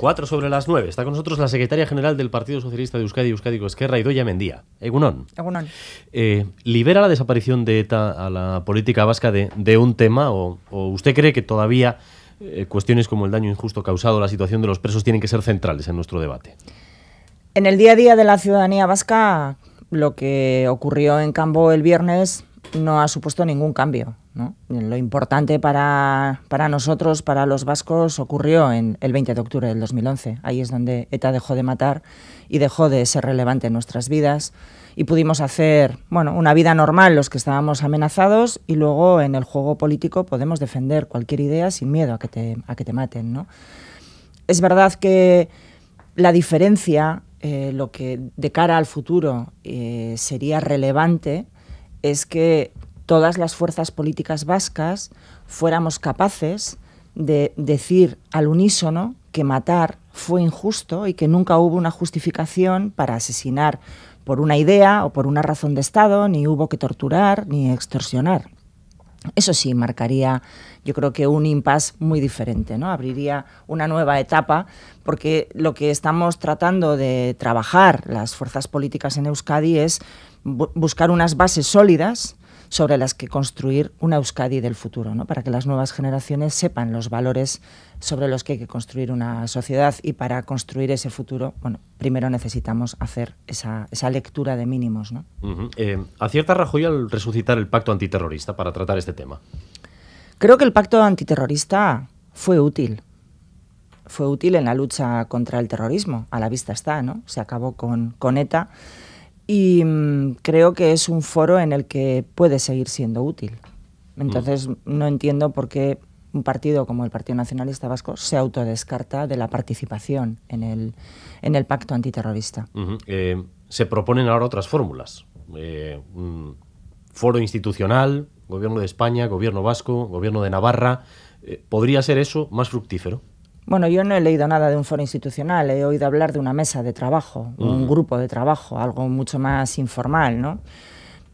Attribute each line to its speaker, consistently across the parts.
Speaker 1: Cuatro sobre las nueve. Está con nosotros la secretaria general del Partido Socialista de Euskadi, Euskadi Esquerra, Idoya Mendía. Egunon. Egunon. Eh, ¿Libera la desaparición de ETA a la política vasca de, un tema o, usted cree que todavía eh, cuestiones como el daño injusto causado a la situación de los presos tienen que ser centrales en nuestro debate?
Speaker 2: En el día a día de la ciudadanía vasca, lo que ocurrió en Cambo el viernes no ha supuesto ningún cambio. Lo importante para, nosotros, para los vascos, ocurrió en el 20 de octubre del 2011. Ahí es donde ETA dejó de matar y dejó de ser relevante en nuestras vidas y pudimos hacer bueno, una vida normal los que estábamos amenazados y luego en el juego político podemos defender cualquier idea sin miedo a que te, a que te maten. ¿no? Es verdad que la diferencia, eh, lo que de cara al futuro eh, sería relevante, es que todas las fuerzas políticas vascas fuéramos capaces de decir al unísono que matar fue injusto y que nunca hubo una justificación para asesinar por una idea o por una razón de Estado, ni hubo que torturar ni extorsionar. Eso sí, marcaría, yo creo que un impasse muy diferente, ¿no? Abriría una nueva etapa, porque lo que estamos tratando de trabajar las fuerzas políticas en Euskadi es buscar unas bases sólidas sobre las que construir una Euskadi del futuro, ¿no? para que las nuevas generaciones sepan los valores sobre los que hay que construir una sociedad y para construir ese futuro, bueno, primero necesitamos hacer esa, esa lectura de mínimos.
Speaker 1: ¿no? Eh, ¿Acierta Rajoy al resucitar el pacto antiterrorista para tratar este tema?
Speaker 2: Creo que el pacto antiterrorista fue útil. Fue útil en la lucha contra el terrorismo, a la vista está, ¿no? Se acabó con, con ETA y mm, creo que es un foro en el que puede seguir siendo útil. Entonces no entiendo por qué un partido como el Partido Nacionalista Vasco se autodescarta de la participación en el, pacto antiterrorista.
Speaker 1: Eh, se proponen ahora otras fórmulas. Eh, foro institucional, gobierno de España, gobierno vasco, gobierno de Navarra. Eh, ¿Podría ser eso más fructífero?
Speaker 2: Bueno, yo no he leído nada de un foro institucional, he oído hablar de una mesa de trabajo, un grupo
Speaker 1: de trabajo, algo mucho más
Speaker 2: informal,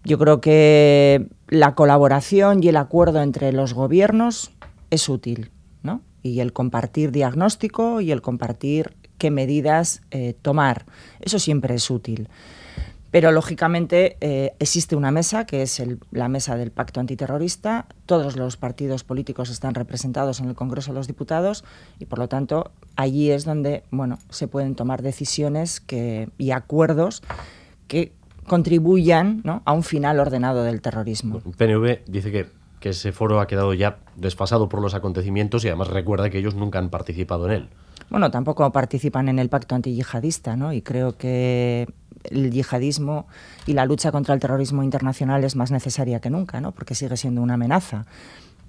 Speaker 2: Yo creo que la colaboración y el acuerdo entre los gobiernos es útil, Y el compartir diagnóstico y el compartir qué medidas eh, tomar, eso siempre es útil. Pero lógicamente eh, existe una mesa, que es la mesa del pacto antiterrorista. Todos los partidos políticos están representados en el Congreso de los Diputados y por lo tanto allí es donde bueno, se pueden tomar decisiones y acuerdos que contribuyan a un final ordenado del terrorismo.
Speaker 1: PNV dice que, que ese foro ha quedado ya desfasado por los acontecimientos y además recuerda que ellos nunca han participado en él.
Speaker 2: Bueno, tampoco participan en el pacto antiyihadista, ¿no? Y creo que el yihadismo y la lucha contra el terrorismo internacional es más necesaria que nunca, ¿no? porque sigue siendo una amenaza.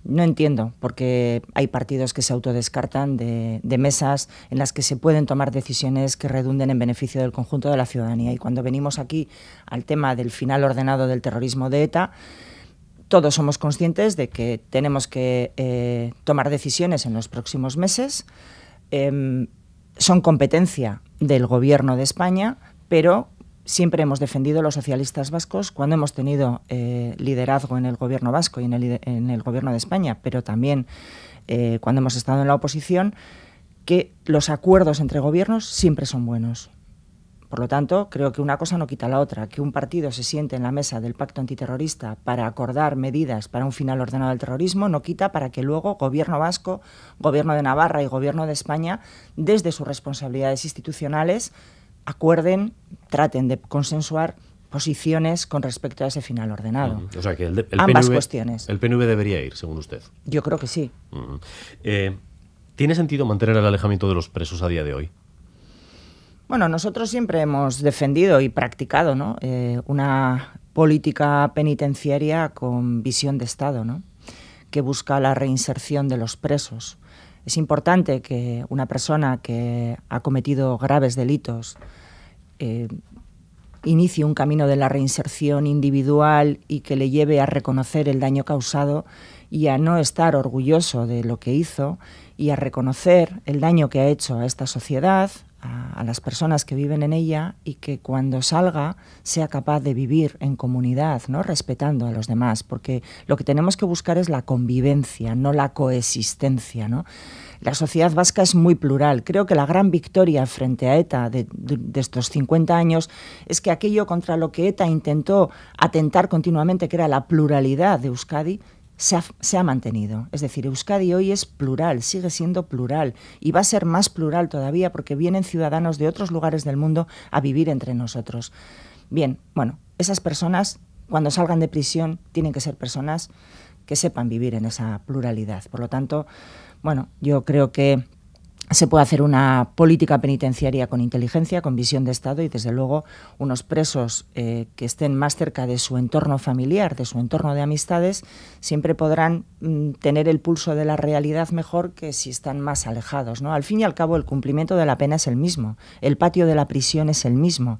Speaker 2: No entiendo, porque hay partidos que se autodescartan de, mesas en las que se pueden tomar decisiones que redunden en beneficio del conjunto de la ciudadanía. Y cuando venimos aquí al tema del final ordenado del terrorismo de ETA, todos somos conscientes de que tenemos que eh, tomar decisiones en los próximos meses. Em, son competencia del Gobierno de España, pero siempre hemos defendido los socialistas vascos cuando hemos tenido eh, liderazgo en el gobierno vasco y en el, gobierno de España, pero también eh, cuando hemos estado en la oposición, que los acuerdos entre gobiernos siempre son buenos. Por lo tanto, creo que una cosa no quita la otra. Que un partido se siente en la mesa del pacto antiterrorista para acordar medidas para un final ordenado del terrorismo no quita para que luego gobierno vasco, gobierno de Navarra y gobierno de España, desde sus responsabilidades institucionales, acuerden, traten de consensuar posiciones con respecto a ese final ordenado. O sea que el, PNV, cuestiones.
Speaker 1: El PNV debería ir, según usted. Yo creo que sí. Eh, ¿Tiene sentido mantener el alejamiento de los presos a día de hoy?
Speaker 2: Bueno, nosotros siempre hemos defendido y practicado eh, una política penitenciaria con visión de Estado, ¿no? que busca la reinserción de los presos. Es importante que una persona que ha cometido graves delitos eh, inicie un camino de la reinserción individual y que le lleve a reconocer el daño causado y a no estar orgulloso de lo que hizo y a reconocer el daño que ha hecho a esta sociedad, a, las personas que viven en ella y que cuando salga sea capaz de vivir en comunidad, ¿no? respetando a los demás, porque lo que tenemos que buscar es la convivencia, no la coexistencia. La sociedad vasca es muy plural. Creo que la gran victoria frente a ETA de estos 50 años es que aquello contra lo que ETA intentó atentar continuamente, que era la pluralidad de Euskadi, se ha, mantenido. Es decir, Euskadi hoy es plural, sigue siendo plural y va a ser más plural todavía porque vienen ciudadanos de otros lugares del mundo a vivir entre nosotros. Bien, bueno, esas personas cuando salgan de prisión tienen que ser personas que sepan vivir en esa pluralidad. Por lo tanto, bueno, yo creo que se puede hacer una política penitenciaria con inteligencia, con visión de Estado y, desde luego, unos presos eh, que estén más cerca de su entorno familiar, de su entorno de amistades, siempre podrán mm, tener el pulso de la realidad mejor que si están más alejados. ¿no? Al fin y al cabo, el cumplimiento de la pena es el mismo, el patio de la prisión es el mismo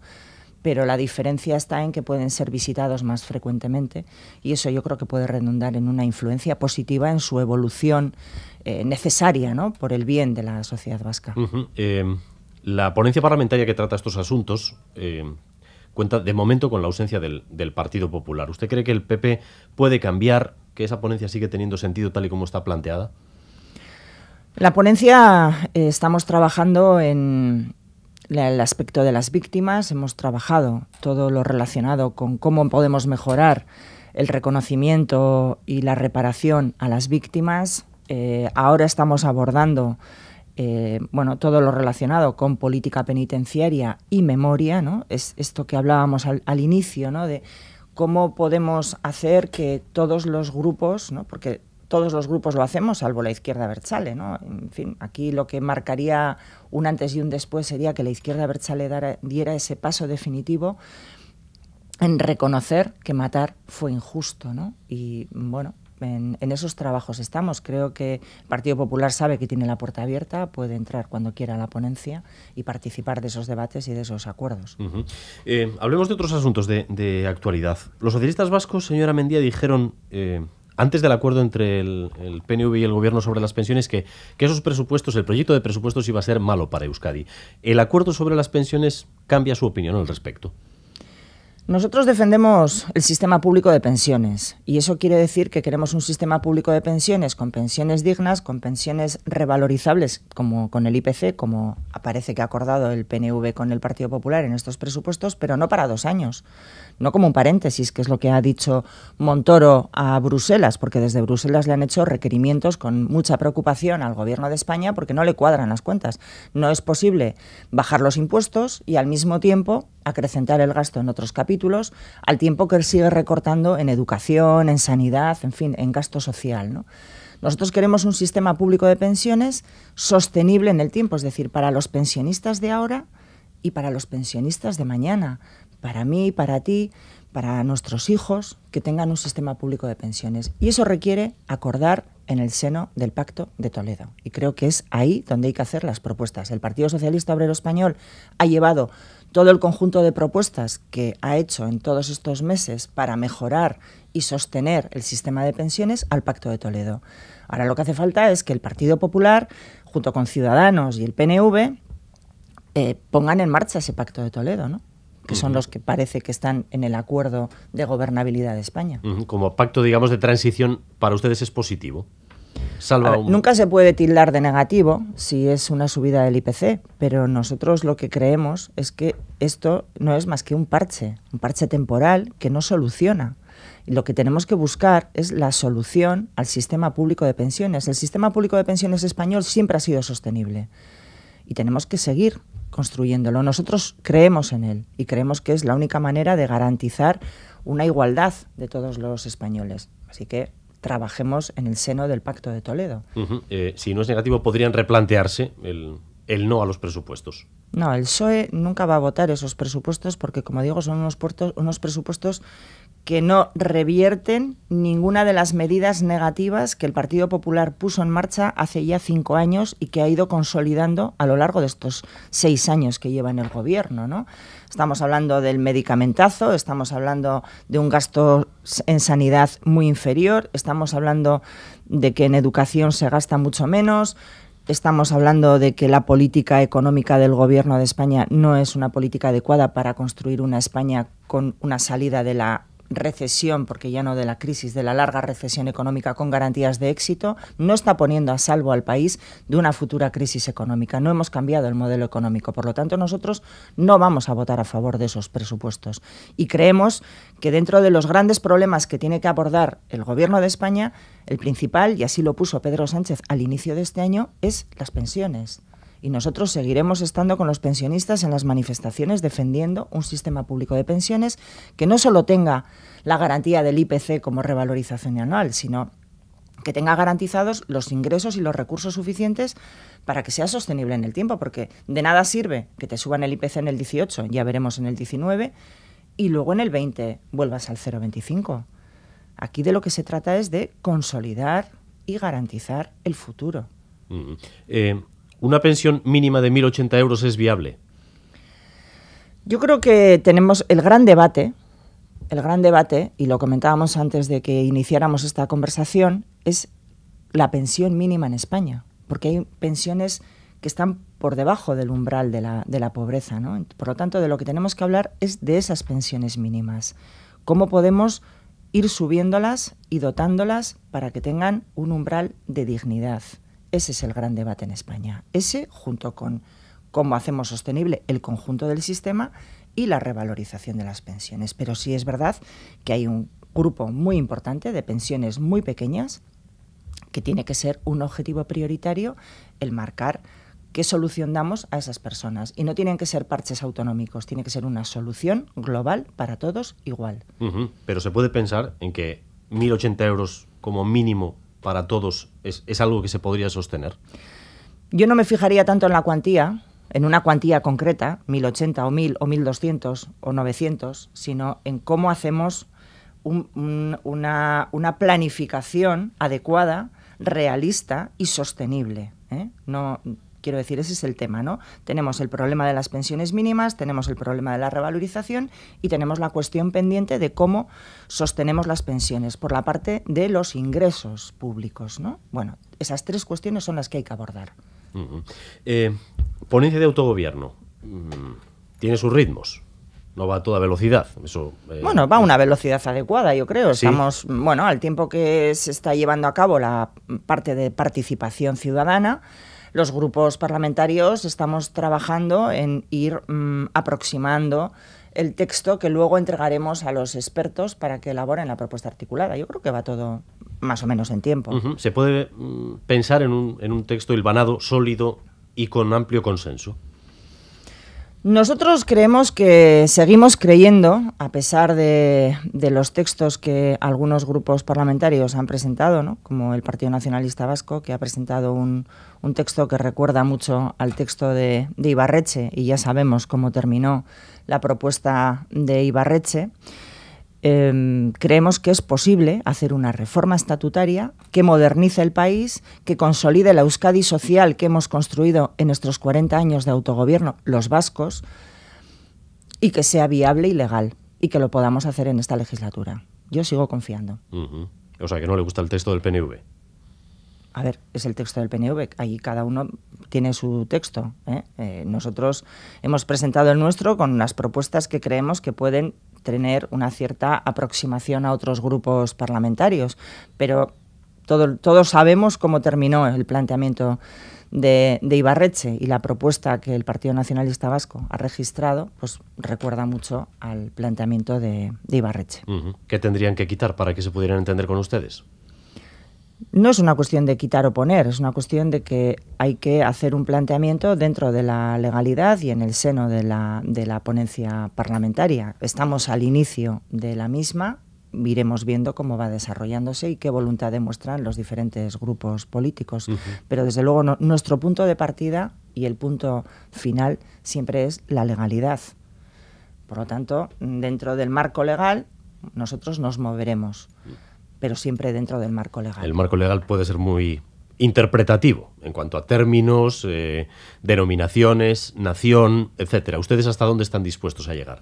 Speaker 2: pero la diferencia está en que pueden ser visitados más frecuentemente y eso yo creo que puede redundar en una influencia positiva en su evolución eh, necesaria ¿no? por el bien de la sociedad vasca.
Speaker 1: Em, la ponencia parlamentaria que trata estos asuntos em, cuenta de momento con la ausencia del, del, Partido Popular. ¿Usted cree que el PP puede cambiar, que esa ponencia sigue teniendo sentido tal y como está planteada?
Speaker 2: La ponencia eh, estamos trabajando en, el aspecto de las víctimas, hemos trabajado todo lo relacionado con cómo podemos mejorar el reconocimiento y la reparación a las víctimas. Eh, ahora estamos abordando eh, bueno, todo lo relacionado con política penitenciaria y memoria, ¿no? Es esto que hablábamos al, al inicio, ¿no? De cómo podemos hacer que todos los grupos, ¿no? porque todos los grupos lo hacemos, salvo la izquierda Berchale. ¿no? En fin, aquí lo que marcaría un antes y un después sería que la izquierda Berchale diera ese paso definitivo en reconocer que matar fue injusto. ¿no? Y bueno, en, esos trabajos estamos. Creo que el Partido Popular sabe que tiene la puerta abierta, puede entrar cuando quiera a la ponencia y participar de esos debates y de esos acuerdos.
Speaker 1: Eh, hablemos de otros asuntos de, actualidad. Los socialistas vascos, señora Mendía, dijeron eh, antes del acuerdo entre el, PNV y el Gobierno sobre las pensiones, que, que esos presupuestos, el proyecto de presupuestos iba a ser malo para Euskadi. ¿El acuerdo sobre las pensiones cambia su opinión al respecto?
Speaker 2: Nosotros defendemos el sistema público de pensiones y eso quiere decir que queremos un sistema público de pensiones con pensiones dignas, con pensiones revalorizables, como con el IPC, como aparece que ha acordado el PNV con el Partido Popular en estos presupuestos, pero no para dos años, no como un paréntesis, que es lo que ha dicho Montoro a Bruselas, porque desde Bruselas le han hecho requerimientos con mucha preocupación al Gobierno de España porque no le cuadran las cuentas. No es posible bajar los impuestos y al mismo tiempo acrecentar el gasto en otros capítulos al tiempo que él sigue recortando en educación, en sanidad, en fin, en gasto social. Nosotros queremos un sistema público de pensiones sostenible en el tiempo, es decir, para los pensionistas de ahora y para los pensionistas de mañana, para mí, para ti, para nuestros hijos, que tengan un sistema público de pensiones. Y eso requiere acordar en el seno del Pacto de Toledo. Y creo que es ahí donde hay que hacer las propuestas. El Partido Socialista Obrero Español ha llevado todo el conjunto de propuestas que ha hecho en todos estos meses para mejorar y sostener el sistema de pensiones al Pacto de Toledo. Ahora lo que hace falta es que el Partido Popular, junto con Ciudadanos y el PNV, eh, pongan en marcha ese Pacto de Toledo, que son los que parece que están en el acuerdo de gobernabilidad de España.
Speaker 1: Como pacto, digamos, de transición, ¿para ustedes es positivo? nunca
Speaker 2: se puede tildar de negativo si es una subida del IPC, pero nosotros lo que creemos es que esto no es más que un parche, un parche temporal que no soluciona. lo que tenemos que buscar es la solución al sistema público de pensiones. El sistema público de pensiones español siempre ha sido sostenible y tenemos que seguir construyéndolo. Nosotros creemos en él y creemos que es la única manera de garantizar una igualdad de todos los españoles. Así que trabajemos en el seno del Pacto de Toledo.
Speaker 1: Eh, si no es negativo, podrían replantearse el, el no a los presupuestos.
Speaker 2: No, el PSOE nunca va a votar esos presupuestos porque, como digo, son unos, unos presupuestos que no revierten ninguna de las medidas negativas que el Partido Popular puso en marcha hace ya cinco años y que ha ido consolidando a lo largo de estos seis años que lleva en el gobierno, ¿no? Estamos hablando del medicamentazo, estamos hablando de un gasto en sanidad muy inferior, estamos hablando de que en educación se gasta mucho menos, estamos hablando de que la política económica del Gobierno de España no es una política adecuada para construir una España con una salida de la recesión, porque ya no de la crisis, de la larga recesión económica con garantías de éxito, no está poniendo a salvo al país de una futura crisis económica. No hemos cambiado el modelo económico. Por lo tanto, nosotros no vamos a votar a favor de esos presupuestos. Y creemos que dentro de los grandes problemas que tiene que abordar el Gobierno de España, el principal, y así lo puso Pedro Sánchez al inicio de este año, es las pensiones y nosotros seguiremos estando con los pensionistas en las manifestaciones defendiendo un sistema público de pensiones que no solo tenga la garantía del IPC como revalorización anual, sino que tenga garantizados los ingresos y los recursos suficientes para que sea sostenible en el tiempo, porque de nada sirve que te suban el IPC en el 18, ya veremos en el 19, y luego en el 20 vuelvas al 0,25. Aquí de lo que se trata es de consolidar y garantizar el futuro.
Speaker 1: Mm. Eh, ¿Una pensión mínima de 1.080 euros es viable?
Speaker 2: Yo creo que tenemos el gran debate, el gran debate, y lo comentábamos antes de que iniciáramos esta conversación, es la pensión mínima en España, porque hay pensiones que están por debajo del umbral de la, de la pobreza. ¿no? Por lo tanto, de lo que tenemos que hablar es de esas pensiones mínimas. ¿Cómo podemos ir subiéndolas y dotándolas para que tengan un umbral de dignidad? Ese es el gran debate en España. Ese, junto con cómo hacemos sostenible el conjunto del sistema y la revalorización de las pensiones. Pero sí es verdad que hay un grupo muy importante de pensiones muy pequeñas que tiene que ser un objetivo prioritario el marcar qué solución damos a esas personas. Y no tienen que ser parches autonómicos, tiene que ser una solución global para todos igual.
Speaker 1: Pero se puede pensar en que 1.080 euros como mínimo para todos es, algo que se podría sostener?
Speaker 2: Yo no me fijaría tanto en la cuantía, en una cuantía concreta, 1080 o 1000 o 1200 o 900, sino en cómo hacemos una, planificación adecuada, realista y sostenible. ¿eh? No, Quiero decir, ese es el tema, ¿no? Tenemos el problema de las pensiones mínimas, tenemos el problema de la revalorización y tenemos la cuestión pendiente de cómo sostenemos las pensiones por la parte de los ingresos públicos, ¿no? Bueno, esas tres cuestiones son las que hay que abordar.
Speaker 1: Eh, ponencia de autogobierno. Mm, tiene sus ritmos no va a toda velocidad. Eso, eh, bueno,
Speaker 2: va a una velocidad adecuada, yo creo. Estamos, bueno, al tiempo que se está llevando a cabo la parte de participación ciudadana, los grupos parlamentarios estamos trabajando en ir mm, aproximando el texto que luego entregaremos a los expertos para que elaboren la propuesta articulada. Yo creo que va todo más o menos en tiempo.
Speaker 1: ¿Se puede mm, pensar en un, en un texto hilvanado, sólido y con amplio consenso?
Speaker 2: Nosotros creemos que seguimos creyendo, a pesar de, los textos que algunos grupos parlamentarios han presentado, ¿no? como el Partido Nacionalista Vasco, que ha presentado un, texto que recuerda mucho al texto de, de Ibarreche, y ya sabemos cómo terminó la propuesta de Ibarreche. Em, creemos que es posible hacer una reforma estatutaria que modernice el país, que consolide la Euskadi social que hemos construido en nuestros 40 años de autogobierno los vascos y que sea viable y legal y que lo podamos hacer en esta legislatura. Yo sigo confiando.
Speaker 1: O sea, que no le gusta el texto del PNV.
Speaker 2: A ver, es el texto del PNV, ahí cada uno tiene su texto. ¿eh? Eh, nosotros hemos presentado el nuestro con unas propuestas que creemos que pueden tener una cierta aproximación a otros grupos parlamentarios. Pero todo, todos sabemos cómo terminó el planteamiento de, Ibarreche y la propuesta que el Partido Nacionalista Vasco ha registrado, pues recuerda mucho al planteamiento de, de
Speaker 1: Ibarreche. ¿Qué tendrían que quitar para que se pudieran entender con ustedes?
Speaker 2: No es una cuestión de quitar o poner, es una cuestión de que hay que hacer un planteamiento dentro de la legalidad y en el seno de la, ponencia parlamentaria. Estamos al inicio de la misma, iremos viendo cómo va desarrollándose y qué voluntad demuestran los diferentes grupos políticos. Pero desde luego nuestro punto de partida y el punto final siempre es la legalidad. Por lo tanto, dentro del marco legal, nosotros nos moveremos. Mm pero siempre dentro del marco legal. El
Speaker 1: marco legal puede ser muy interpretativo en cuanto a términos, eh, denominaciones, nación, etcétera. ¿Ustedes hasta dónde están dispuestos a llegar?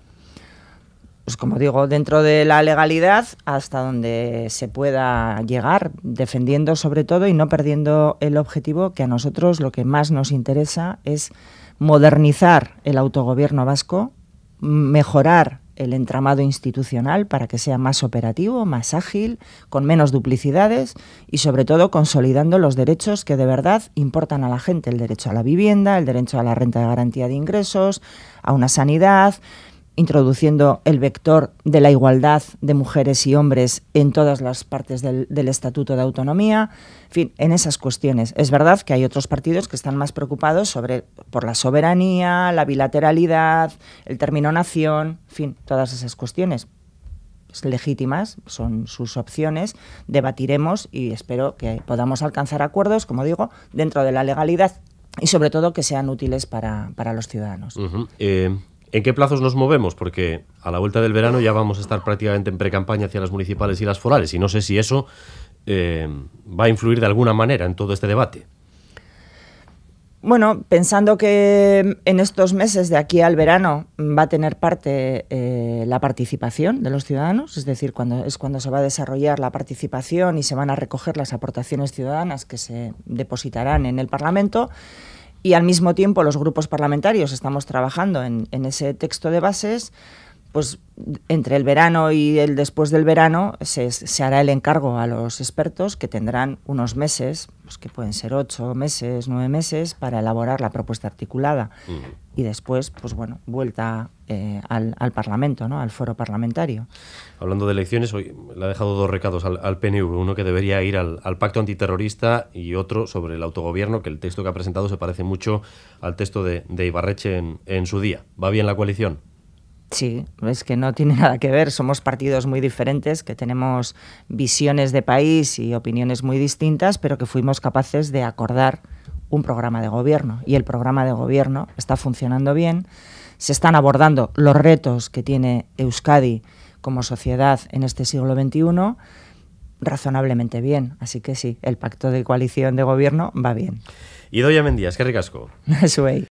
Speaker 2: Pues como digo, dentro de la legalidad, hasta donde se pueda llegar, defendiendo sobre todo y no perdiendo el objetivo que a nosotros lo que más nos interesa es modernizar el autogobierno vasco, mejorar el entramado institucional para que sea más operativo, más ágil, con menos duplicidades y sobre todo consolidando los derechos que de verdad importan a la gente, el derecho a la vivienda, el derecho a la renta de garantía de ingresos, a una sanidad, introduciendo el vector de la igualdad de mujeres y hombres en todas las partes del, Estatuto de Autonomía, en fin, en esas cuestiones. Es verdad que hay otros partidos que están más preocupados sobre, por la soberanía, la bilateralidad, el término nación, en fin, todas esas cuestiones legítimas, son sus opciones, debatiremos y espero que podamos alcanzar acuerdos, como digo, dentro de la legalidad y sobre todo que sean útiles para, los ciudadanos.
Speaker 1: ¿En qué plazos nos movemos? Porque a la vuelta del verano ya vamos a estar prácticamente en precampaña hacia las municipales y las forales y no sé si eso eh, va a influir de alguna manera en todo este debate.
Speaker 2: Bueno, pensando que en estos meses de aquí al verano va a tener parte eh, la participación de los ciudadanos, es decir, cuando, es cuando se va a desarrollar la participación y se van a recoger las aportaciones ciudadanas que se depositarán en el Parlamento, y al mismo tiempo los grupos parlamentarios estamos trabajando en, ese texto de bases pues entre el verano y el después del verano se, hará el encargo a los expertos que tendrán unos meses, pues que pueden ser ocho meses, nueve meses, para elaborar la propuesta articulada. Mm. Y después, pues bueno, vuelta eh, al, Parlamento, ¿no? al foro parlamentario.
Speaker 1: Hablando de elecciones, hoy le ha dejado dos recados al, al PNV, uno que debería ir al, pacto antiterrorista y otro sobre el autogobierno, que el texto que ha presentado se parece mucho al texto de, Ibarreche en su día. ¿Va bien la coalición?
Speaker 2: Sí, es que no tiene nada que ver. Somos partidos muy diferentes, que tenemos visiones de país y opiniones muy distintas, pero que fuimos capaces de acordar un programa de gobierno. Y el programa de gobierno está funcionando bien. Se están abordando los retos que tiene Euskadi como sociedad en este siglo XXI razonablemente bien. Así que sí, el pacto de coalición de gobierno va bien.
Speaker 1: a Mendías, qué ricasco.